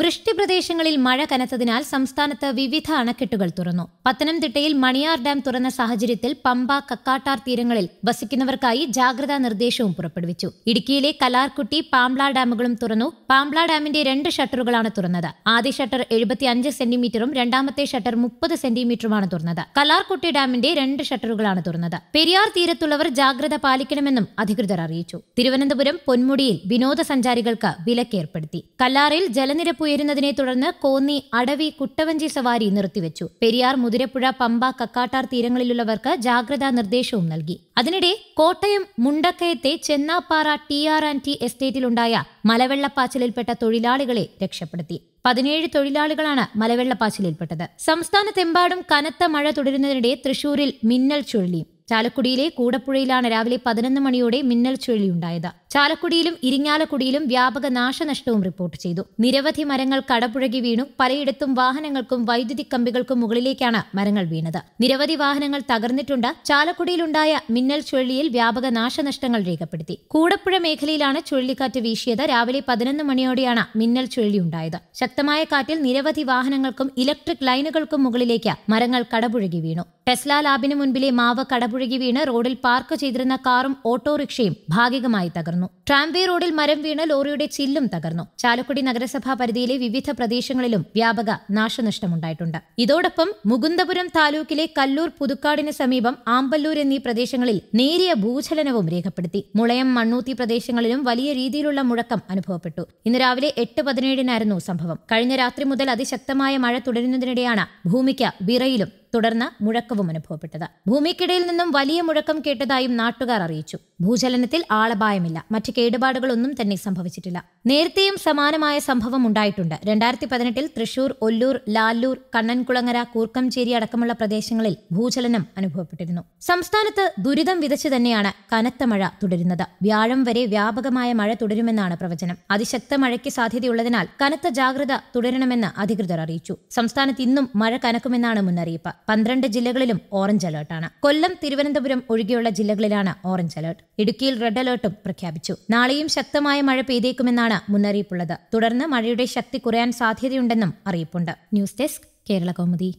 വൃഷ്ടിപ്രദേശങ്ങളിൽ മഴ കനത്തതിനാൽ സംസ്ഥാനത്ത് വിവിധ അണക്കെട്ടുകൾ തുറന്നു പത്തനംതിട്ടയിൽ മണിയാർ ഡാം തുറന്ന സാഹചര്യത്തിൽ പമ്പ കക്കാട്ടാർ തീരങ്ങളിൽ വസിക്കുന്നവർക്കായി ജാഗ്രതാ നിർദ്ദേശവും പുറപ്പെടുവിച്ചു ഇടുക്കിയിലെ കലാർകുട്ടി പാംബ്ല ഡാമുകളും തുറന്നു പാംബ്ല ഡാമിന്റെ രണ്ട് ഷട്ടറുകളാണ് തുറന്നത് ആദ്യ ഷട്ടർ എഴുപത്തിയഞ്ച് സെന്റിമീറ്ററും രണ്ടാമത്തെ ഷട്ടർ മുപ്പത് സെന്റിമീറ്ററുമാണ് തുറന്നത് കലാർകുട്ടി ഡാമിന്റെ രണ്ട് ഷട്ടറുകളാണ് തുറന്നത് പെരിയാർ തീരത്തുള്ളവർ ജാഗ്രത പാലിക്കണമെന്നും അധികൃതർ അറിയിച്ചു തിരുവനന്തപുരം പൊന്മുടിയിൽ വിനോദസഞ്ചാരികൾക്ക് വിലക്കേർപ്പെടുത്തി കല്ലാറിൽ ജലനിരപ്പ് ഉയരുന്നതിനെ തുടർന്ന് കോന്നി അടവി കുട്ടവഞ്ചി സവാരി നിർത്തിവെച്ചു പെരിയാർ മുതിരപ്പുഴ പമ്പ കക്കാട്ടാർ തീരങ്ങളിലുള്ളവർക്ക് ജാഗ്രതാ നിർദ്ദേശവും നൽകി അതിനിടെ കോട്ടയം മുണ്ടക്കയത്തെ Chennappara T R and T എസ്റ്റേറ്റിലുണ്ടായ മലവെള്ളപ്പാച്ചിലിൽപ്പെട്ട തൊഴിലാളികളെ രക്ഷപ്പെടുത്തി പതിനേഴ് തൊഴിലാളികളാണ് മലവെള്ളപ്പാച്ചിലിൽപ്പെട്ടത് സംസ്ഥാനത്തെമ്പാടും കനത്ത മഴ തുടരുന്നതിനിടെ തൃശൂരിൽ മിന്നൽ ചുഴലിയും ചാലക്കുടിയിലെ കൂടപ്പുഴയിലാണ് രാവിലെ പതിനൊന്ന് മണിയോടെ മിന്നൽ ചുഴലിയുണ്ടായത് ചാലക്കുടിയിലും ഇരിങ്ങാലക്കുടിയിലും വ്യാപക നാശനഷ്ടവും റിപ്പോർട്ട് ചെയ്തു നിരവധി മരങ്ങൾ കടപുഴകി വീണു പലയിടത്തും വാഹനങ്ങൾക്കും വൈദ്യുതി കമ്പികൾക്കും മുകളിലേക്കാണ് മരങ്ങൾ വീണത് നിരവധി വാഹനങ്ങൾ തകർന്നിട്ടുണ്ട് ചാലക്കുടിയിലുണ്ടായ മിന്നൽ ചുഴലിയിൽ വ്യാപക നാശനഷ്ടങ്ങൾ രേഖപ്പെടുത്തി കൂടപ്പുഴ മേഖലയിലാണ് ചുഴലിക്കാറ്റ് വീശിയത് രാവിലെ പതിനൊന്ന് മണിയോടെയാണ് മിന്നൽ ചുഴലിയുണ്ടായത് ശക്തമായ കാറ്റിൽ നിരവധി വാഹനങ്ങൾക്കും ഇലക്ട്രിക് ലൈനുകൾക്കും മുകളിലേക്ക് മരങ്ങൾ കടപുഴകി വീണു ടെസ്ല ലാബിന് മുൻപിലെ മാവ് കടപുഴ കവിഞ്ഞൊഴുകി വീണ് റോഡിൽ പാർക്ക് ചെയ്തിരുന്ന കാറും ഓട്ടോറിക്ഷയും ഭാഗികമായി തകർന്നു ട്രാംവേ റോഡിൽ മരം വീണ് ലോറിയുടെ ചില്ലും തകർന്നു ചാലക്കുടി നഗരസഭാ പരിധിയിലെ വിവിധ പ്രദേശങ്ങളിലും വ്യാപക നാശനഷ്ടമുണ്ടായിട്ടുണ്ട് ഇതോടൊപ്പം മുകുന്ദപുരം താലൂക്കിലെ കല്ലൂർ പുതുക്കാടിന് സമീപം ആമ്പല്ലൂർ എന്നീ പ്രദേശങ്ങളിൽ നേരിയ ഭൂചലനവും രേഖപ്പെടുത്തി മുളയം മണ്ണൂത്തി പ്രദേശങ്ങളിലും വലിയ രീതിയിലുള്ള മുഴക്കം അനുഭവപ്പെട്ടു ഇന്ന് രാവിലെ എട്ട് പതിനേഴിനായിരുന്നു സംഭവം കഴിഞ്ഞ രാത്രി മുതൽ അതിശക്തമായ മഴ തുടരുന്നതിനിടെയാണ് ഭൂമിക്ക് വിറയിലും തുടർന്ന് മുഴക്കവും അനുഭവപ്പെട്ടത് ഭൂമിക്കിടയിൽ നിന്നും വലിയ മുഴക്കം കേട്ടതായും നാട്ടുകാർ അറിയിച്ചു ഭൂചലനത്തിൽ ആളപായമില്ല മറ്റ് കേടുപാടുകളൊന്നും തന്നെ സംഭവിച്ചിട്ടില്ല നേരത്തെയും സമാനമായ സംഭവം ഉണ്ടായിട്ടുണ്ട് രണ്ടായിരത്തി പതിനെട്ടിൽ തൃശൂർ ഒല്ലൂർ ലാലൂർ കണ്ണൻകുളങ്ങര കൂർക്കംചേരി അടക്കമുള്ള പ്രദേശങ്ങളിൽ ഭൂചലനം അനുഭവപ്പെട്ടിരുന്നു സംസ്ഥാനത്ത് ദുരിതം വിതച്ചു തന്നെയാണ് കനത്ത മഴ തുടരുന്നത് വ്യാഴം വരെ വ്യാപകമായ മഴ തുടരുമെന്നാണ് പ്രവചനം അതിശക്ത മഴയ്ക്ക് സാധ്യതയുള്ളതിനാൽ കനത്ത ജാഗ്രത തുടരണമെന്ന് അധികൃതർ അറിയിച്ചു സംസ്ഥാനത്ത് ഇന്നും മഴ കനക്കുമെന്നാണ് മുന്നറിയിപ്പ് പന്ത്രണ്ട് ജില്ലകളിലും ഓറഞ്ച് അലേർട്ടാണ് കൊല്ലം തിരുവനന്തപുരം ഒഴികെയുള്ള ജില്ലകളിലാണ് ഓറഞ്ച് അലർട്ട് ഇടുക്കിയിൽ റെഡ് അലർട്ടും പ്രഖ്യാപിച്ചു നാളെയും ശക്തമായ മഴ പെയ്തേക്കുമെന്നാണ് മുന്നറിയിപ്പുള്ളത് തുടർന്ന് മഴയുടെ ശക്തി കുറയാൻ സാധ്യതയുണ്ടെന്നും അറിയിപ്പുണ്ട് ന്യൂസ് ഡെസ്ക് കേരള കൗമുദി